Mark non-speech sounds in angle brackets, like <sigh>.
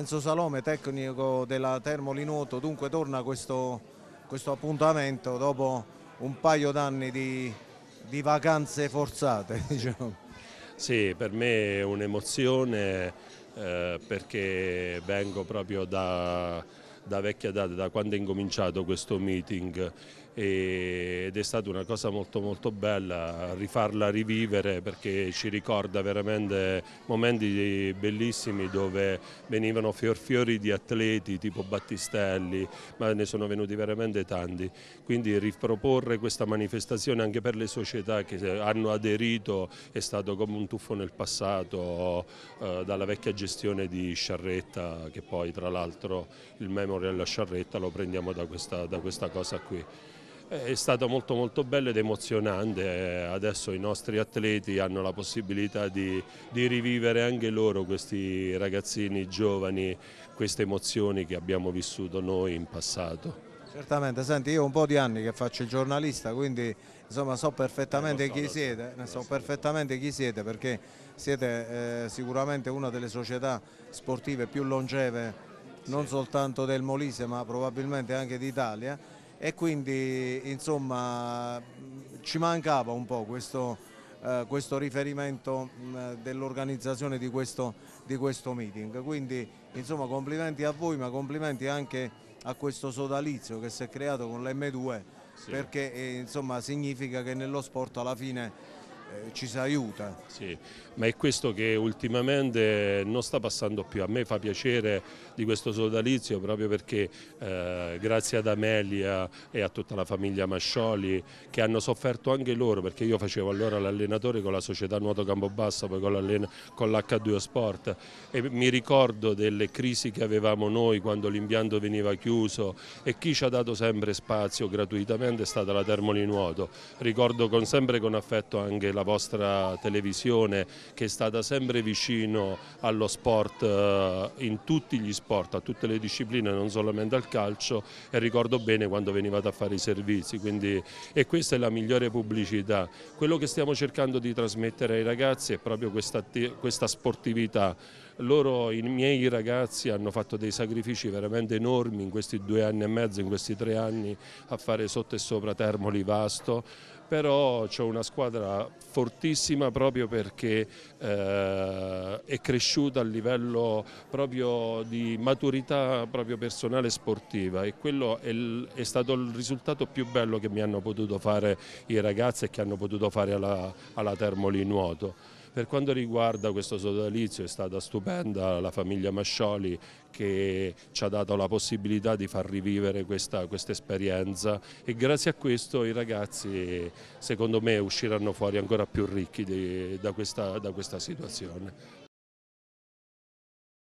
Enzo Salome, tecnico della Termolinuoto, dunque torna questo, questo appuntamento dopo un paio d'anni di, di, vacanze forzate. <laughs> Diciamo. Sì, per me è un'emozione eh, perché vengo proprio da da vecchia data, da quando è incominciato questo meeting ed è stata una cosa molto molto bella rifarla rivivere perché ci ricorda veramente momenti bellissimi dove venivano fior fiori di atleti tipo Battistelli ma ne sono venuti veramente tanti quindi riproporre questa manifestazione anche per le società che eh, hanno aderito è stato come un tuffo nel passato eh, dalla vecchia gestione di Sciarretta che poi tra l'altro il Memorial storia della sciarretta lo prendiamo da questa, da questa cosa qui. È stato molto molto bello ed emozionante, adesso i nostri atleti hanno la possibilità di, di rivivere anche loro, questi ragazzini giovani, queste emozioni che abbiamo vissuto noi in passato. Certamente, senti io ho un po' di anni che faccio il giornalista quindi insomma so perfettamente eh, chi siete, eh, so perfettamente chi siete perché siete eh, sicuramente una delle società sportive più longeve non soltanto del Molise ma probabilmente anche d'Italia e quindi insomma ci mancava un po' questo, eh, questo riferimento mm, dell'organizzazione di, di questo, meeting. Quindi insomma complimenti a voi ma complimenti anche a questo sodalizio che si è creato con l'M2 sì. perché eh, insomma significa che nello sport alla fine eh, ci si aiuta. Sì, ma è questo che ultimamente non sta passando più. A me fa piacere di questo sodalizio proprio perché eh, grazie ad Amelia e a tutta la famiglia Mascioli che hanno sofferto anche loro perché io facevo allora l'allenatore con la società Nuoto Campobasso, poi con l'H2 o Sport e mi ricordo delle crisi che avevamo noi quando l'impianto veniva chiuso e chi ci ha dato sempre spazio gratuitamente è stata la Termoli Nuoto. Ricordo con, sempre con affetto anche la la vostra televisione che è stata sempre vicino allo sport, eh, in tutti gli sport, a tutte le discipline, non solamente al calcio e ricordo bene quando venivate a fare i servizi quindi, e questa è la migliore pubblicità. Quello che stiamo cercando di trasmettere ai ragazzi è proprio questa, questa sportività loro, i miei ragazzi hanno fatto dei sacrifici veramente enormi in questi due anni e mezzo, in questi tre anni a fare sotto e sopra Termoli Vasto, però ho una squadra fortissima proprio perché eh, è cresciuta a livello proprio di maturità proprio personale e sportiva e quello è, è, stato il risultato più bello che mi hanno potuto fare i ragazzi e che hanno potuto fare alla, alla Termoli Nuoto. Per quanto riguarda questo sodalizio è stata stupenda la famiglia Mascioli che ci ha dato la possibilità di far rivivere questa quest esperienza e grazie a questo i ragazzi secondo me usciranno fuori ancora più ricchi di, da, questa, da questa situazione.